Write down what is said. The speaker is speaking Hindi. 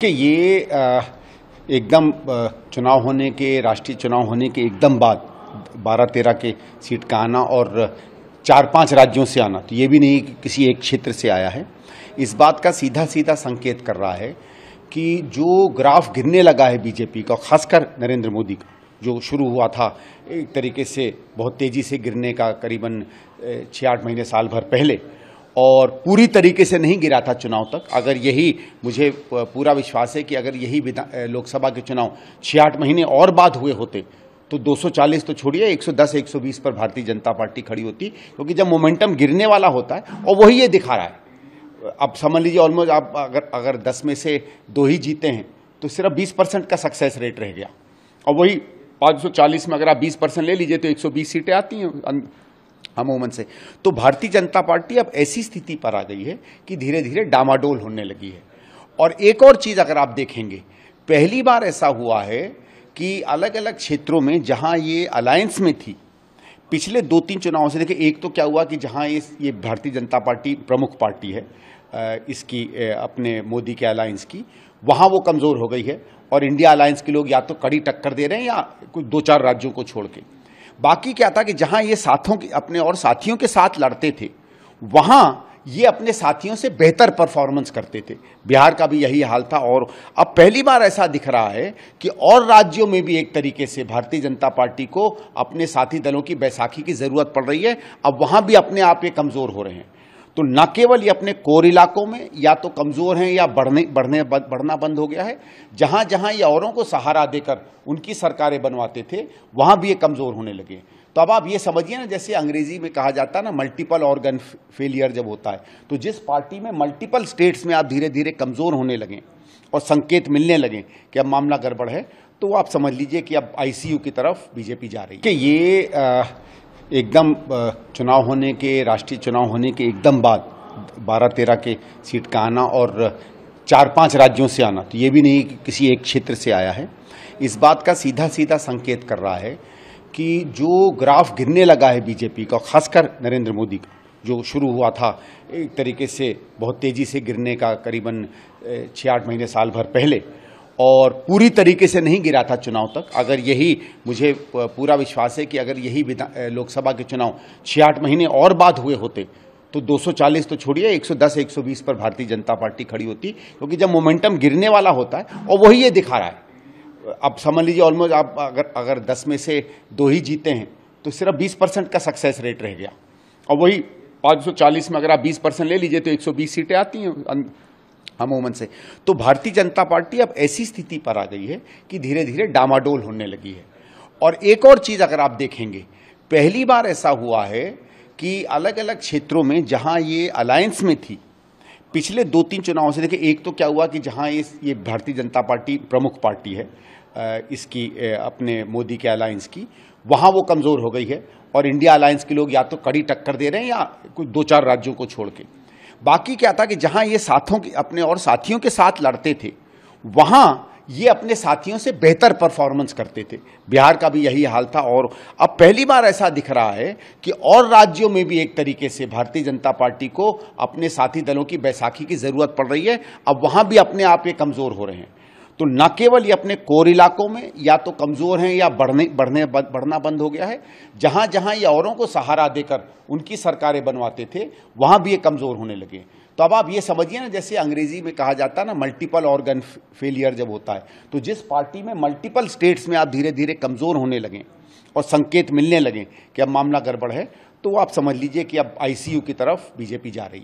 कि ये एकदम चुनाव होने के राष्ट्रीय चुनाव होने के एकदम बाद बारह तेरह के सीट का आना और चार पांच राज्यों से आना तो ये भी नहीं कि किसी एक क्षेत्र से आया है इस बात का सीधा सीधा संकेत कर रहा है कि जो ग्राफ गिरने लगा है बीजेपी का खासकर नरेंद्र मोदी का जो शुरू हुआ था एक तरीके से बहुत तेज़ी से गिरने का करीबन छः आठ महीने साल भर पहले और पूरी तरीके से नहीं गिरा था चुनाव तक अगर यही मुझे पूरा विश्वास है कि अगर यही लोकसभा के चुनाव छियाठ महीने और बाद हुए होते तो 240 तो छोड़िए 110 120 पर भारतीय जनता पार्टी खड़ी होती क्योंकि तो जब मोमेंटम गिरने वाला होता है और वही ये दिखा रहा है अब समझ लीजिए ऑलमोस्ट आप अगर अगर 10 में से दो ही जीते हैं तो सिर्फ 20 परसेंट का सक्सेस रेट रह गया और वही 540 में अगर आप 20 परसेंट ले लीजिए तो 120 सीटें आती हैं अमूमन से तो भारतीय जनता पार्टी अब ऐसी स्थिति पर आ गई है कि धीरे धीरे डामाडोल होने लगी है और एक और चीज़ अगर आप देखेंगे पहली बार ऐसा हुआ है कि अलग अलग क्षेत्रों में जहां ये अलायंस में थी पिछले दो तीन चुनावों से देखिए एक तो क्या हुआ कि जहां ये ये भारतीय जनता पार्टी प्रमुख पार्टी है इसकी अपने मोदी के अलायंस की वहां वो कमज़ोर हो गई है और इंडिया अलायंस के लोग या तो कड़ी टक्कर दे रहे हैं या कुछ दो चार राज्यों को छोड़ के बाकी क्या था कि जहाँ ये साथों के अपने और साथियों के साथ लड़ते थे वहाँ ये अपने साथियों से बेहतर परफॉर्मेंस करते थे बिहार का भी यही हाल था और अब पहली बार ऐसा दिख रहा है कि और राज्यों में भी एक तरीके से भारतीय जनता पार्टी को अपने साथी दलों की बैसाखी की ज़रूरत पड़ रही है अब वहाँ भी अपने आप ये कमज़ोर हो रहे हैं तो न केवल ये अपने कोर इलाकों में या तो कमज़ोर हैं या बढ़ने बढ़ने बढ़ना बंद हो गया है जहाँ जहाँ ये औरों को सहारा देकर उनकी सरकारें बनवाते थे वहाँ भी ये कमज़ोर होने लगे तो अब आप ये समझिए ना जैसे अंग्रेजी में कहा जाता है ना मल्टीपल ऑर्गन फेलियर जब होता है तो जिस पार्टी में मल्टीपल स्टेट्स में आप धीरे धीरे कमज़ोर होने लगें और संकेत मिलने लगें कि अब मामला गड़बड़ है तो आप समझ लीजिए कि अब आईसीयू की तरफ बीजेपी जा रही है कि ये आ, एकदम चुनाव होने के राष्ट्रीय चुनाव होने के एकदम बाद बारह तेरह के सीट का आना और चार पांच राज्यों से आना तो ये भी नहीं कि किसी एक क्षेत्र से आया है इस बात का सीधा सीधा संकेत कर रहा है कि जो ग्राफ गिरने लगा है बीजेपी का खासकर नरेंद्र मोदी का जो शुरू हुआ था एक तरीके से बहुत तेज़ी से गिरने का करीबन छः आठ महीने साल भर पहले और पूरी तरीके से नहीं गिरा था चुनाव तक अगर यही मुझे पूरा विश्वास है कि अगर यही लोकसभा के चुनाव छियाठ महीने और बाद हुए होते तो 240 तो छोड़िए 110 120 पर भारतीय जनता पार्टी खड़ी होती क्योंकि जब मोमेंटम गिरने वाला होता है और वही ये दिखा रहा है अब समझ लीजिए ऑलमोस्ट आप अगर अगर दस में से दो ही जीते हैं तो सिर्फ बीस परसेंट का सक्सेस रेट रह गया और वही 540 में अगर आप 20 परसेंट ले लीजिए तो 120 सीटें आती हैं अं, अमूमन से तो भारतीय जनता पार्टी अब ऐसी स्थिति पर आ गई है कि धीरे धीरे डामाडोल होने लगी है और एक और चीज़ अगर आप देखेंगे पहली बार ऐसा हुआ है कि अलग अलग क्षेत्रों में जहां ये अलायंस में थी पिछले दो तीन चुनावों से देखिए एक तो क्या हुआ कि जहां इस ये भारतीय जनता पार्टी प्रमुख पार्टी है इसकी अपने मोदी के अलायंस की वहाँ वो कमज़ोर हो गई है और इंडिया अलायंस के लोग या तो कड़ी टक्कर दे रहे हैं या कुछ दो चार राज्यों को छोड़ के बाकी क्या था कि जहां ये साथों के अपने और साथियों के साथ लड़ते थे वहां ये अपने साथियों से बेहतर परफॉर्मेंस करते थे बिहार का भी यही हाल था और अब पहली बार ऐसा दिख रहा है कि और राज्यों में भी एक तरीके से भारतीय जनता पार्टी को अपने साथी दलों की बैसाखी की ज़रूरत पड़ रही है अब वहाँ भी अपने आप ये कमज़ोर हो रहे हैं तो न केवल ये अपने कोर इलाकों में या तो कमज़ोर हैं या बढ़ने बढ़ने बढ़ना बंद हो गया है जहाँ जहाँ ये औरों को सहारा देकर उनकी सरकारें बनवाते थे वहाँ भी ये कमज़ोर होने लगे तो अब आप ये समझिए ना जैसे अंग्रेजी में कहा जाता है ना मल्टीपल ऑर्गन फेलियर जब होता है तो जिस पार्टी में मल्टीपल स्टेट्स में आप धीरे धीरे कमज़ोर होने लगें और संकेत मिलने लगें कि अब मामला गड़बड़ है तो आप समझ लीजिए कि अब आईसीयू की तरफ बीजेपी जा रही है